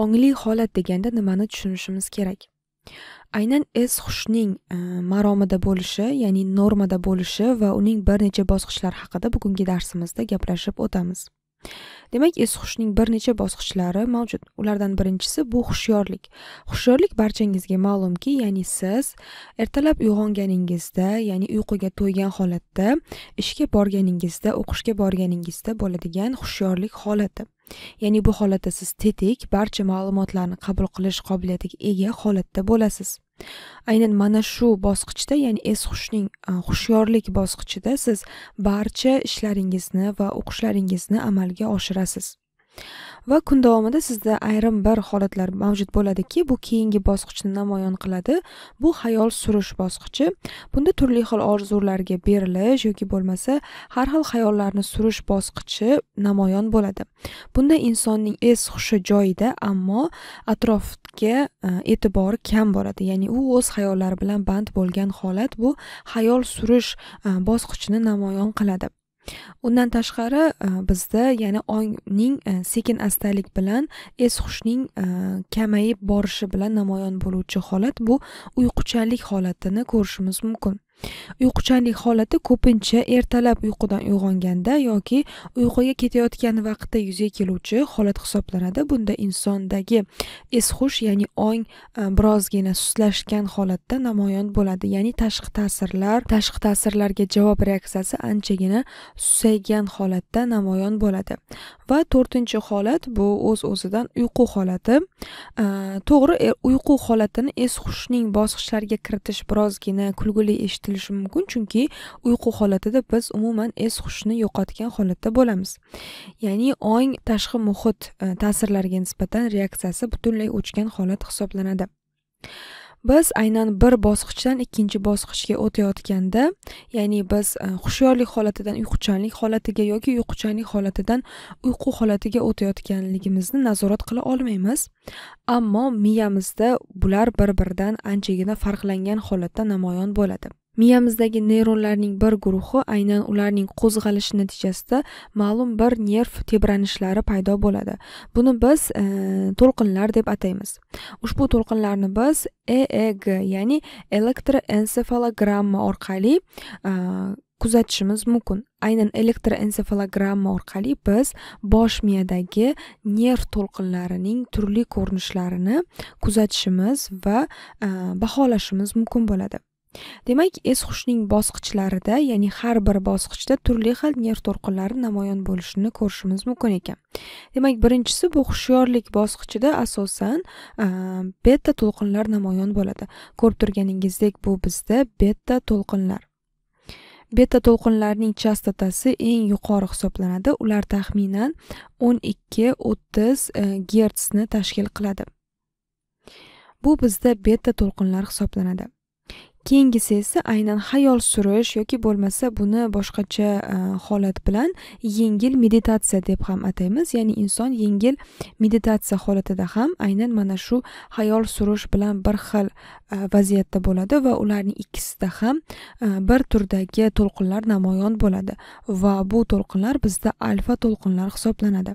ongli holat deganda nimani tushunishimiz kerak aynan es hushning e, maromida bo'lishi ya'ni normada bo'lishi va uning bir necha bosqichlari haqida bugungi darsimizda gaplashib o'tamiz demak es hushning bir necha bosqichlari mavjud ulardan birinchisi bu hushyorlik hushyorlik barchangizga ma'lumki ya'ni siz ertalab uyg'onganingizda ya'ni uyquga to'ygan holatda ishga borganingizda o'qishga borganingizda bo'ladigan hushyorlik holati ya'ni bu holatda siz tetik barcha ma'lumotlarni qabul qilish qobiliyatiga ega holatda bo'lasiz aynan mana shu bosqichda ya'ni es hushning e, hushyorlik bosqichida siz barcha ishlaringizni va o'qishlaringizni amalga oshirasiz va kun davomida sizda ayrim bir holatlar mavjud bo'ladiki bu keyingi bosqichni namoyon qiladi bu xayol surish bosqichi bunda turli xil orzularga berilish yoki bo'lmasa har xil xayollarni surish bosqichi namoyon bo'ladi bunda insonning es hushi joyida ammo atrofga e, e'tibori kam bo'ladi ya'ni u o'z xayollari bilan band bo'lgan holat bu xayol surish e, bosqichini namoyon qiladi undan tashqari e, bizda yana ongning e, sekin astalik bilan es hushning e, kamayib borishi bilan namoyon bo'luvchi holat bu uyquchanlik holatini ko'rishimiz mumkin uyquchanlik holati ko'pincha ertalab uyqudan uyg'onganda yoki uyquga ketayotgan vaqtda yuzaga keluvchi holat hisoblanadi bunda insondagi eshush ya'ni ong e, birozgina sustlashgan holatda namoyon bo'ladi ya'ni tashqi ta'sirlar tashqi ta'sirlarga javob reaksiyasi anchagina susaygan holatda namoyon bo'ladi va to'rtinchi holat bu o'z uz o'zidan uyqu holati e, to'g'ri er, uyqu holatini eshushning bosqichlariga kiritish birozgina kulgili eshitib eshitilishi mumkin chunki uyqu holatida biz umuman es hushni yo'qotgan holatda bo'lamiz ya'ni ong tashqi muhit e, ta'sirlariga nisbatan reaksiyasi butunlay o'chgan holat hisoblanadi biz aynan bir bosqichdan ikkinchi bosqichga o'tayotganda ya'ni biz e, hushyorlik holatidan uyquchanlik holatiga yoki uyquchanlik holatidan uyqu holatiga o'tayotganligimizni nazorat qila olmaymiz ammo miyamizda bular bir biridan anchagina farqlangan holatda namoyon bo'ladi miyamizdagi neyronlarning bir guruhi aynan ularning qo'zg'alishi natijasida ma'lum bir nerv tebranishlari paydo bo'ladi buni biz e, to'lqinlar deb ataymiz ushbu to'lqinlarni biz eeg ya'ni elektroensefalogramma orqali e, kuzatishimiz mumkin aynan elektroensefalogramma orqali biz bosh miyadagi nerv to'lqinlarining turli ko'rinishlarini kuzatishimiz va e, baholashimiz mumkin bo'ladi demak es hushning bosqichlarida ya'ni har bir bosqichda turli xil nerv to'lqinlari namoyon bo'lishini ko'rishimiz mumkin ekan demak birinchisi bu hushyorlik bosqichida asosan beta to'lqinlar namoyon bo'ladi ko'rib turganingizdek bu bizda beta to'lqinlar beta to'lqinlarning chastotasi eng yuqori hisoblanadi ular taxminan 12-30 e, gertsni tashkil qiladi bu bizda beta to'lqinlar hisoblanadi keyingisi esa aynan xayol surish yoki bo'lmasa buni boshqacha e, holat bilan yengil meditatsiya deb ham ataymiz ya'ni inson yengil meditatsiya holatida ham aynan mana shu xayol surish bilan bir xil e, vaziyatda bo'ladi va ularning ikkisida ham e, bir turdagi to'lqinlar namoyon bo'ladi va bu to'lqinlar bizda alfa to'lqinlar hisoblanadi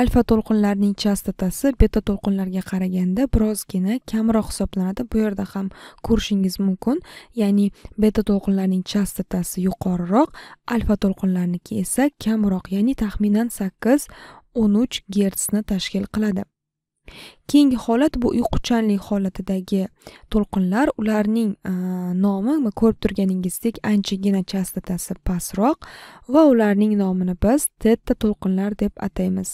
alfa to'lqinlarning chastotasi beta to'lqinlarga qaraganda birozgina kamroq hisoblanadi bu yerda ham ko'rishingiz mumkin ya'ni beta to'lqinlarning chastotasi yuqoriroq alfa to'lqinlarniki esa kamroq ya'ni taxminan sakkiz o'n uch gertsni tashkil qiladi keyingi holat bu uyquchanlik holatidagi to'lqinlar ularning nomi ko'rib turganingizdek anchagina chastotasi pastroq va ularning nomini biz tetta to'lqinlar deb ataymiz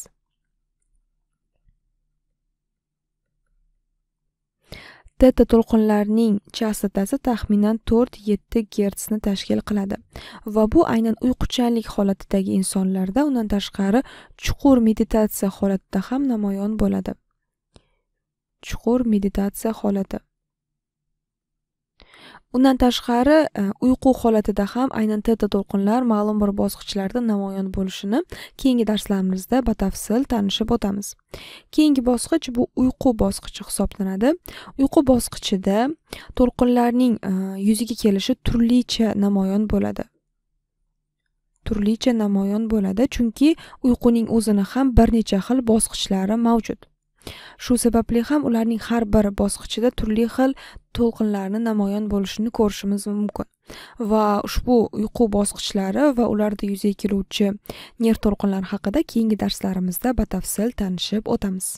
Teta to'lqinlarning chastotasi taxminan 4-7 gertsni tashkil qiladi va bu aynan uyquchanlik holatidagi insonlarda undan tashqari chuqur meditatsiya holatida ham namoyon bo'ladi. Chuqur meditatsiya holati undan tashqari e, uyqu holatida ham aynan teta to'lqinlar ma'lum bir bosqichlarda namoyon bo'lishini keyingi darslarimizda batafsil tanishib o'tamiz keyingi bosqich bu uyqu bosqichi hisoblanadi uyqu bosqichida to'lqinlarning e, yuzaga kelishi turlicha namoyon bo'ladi turlicha namoyon bo'ladi chunki uyquning o'zini ham bir necha xil bosqichlari mavjud shu sababli ham ularning har bir bosqichida turli xil to'lqinlarni namoyon bo'lishini ko'rishimiz mumkin va ushbu uyqu bosqichlari va ularda yuzaga keluvchi nerv to'lqinlari haqida keyingi darslarimizda batafsil tanishib o'tamiz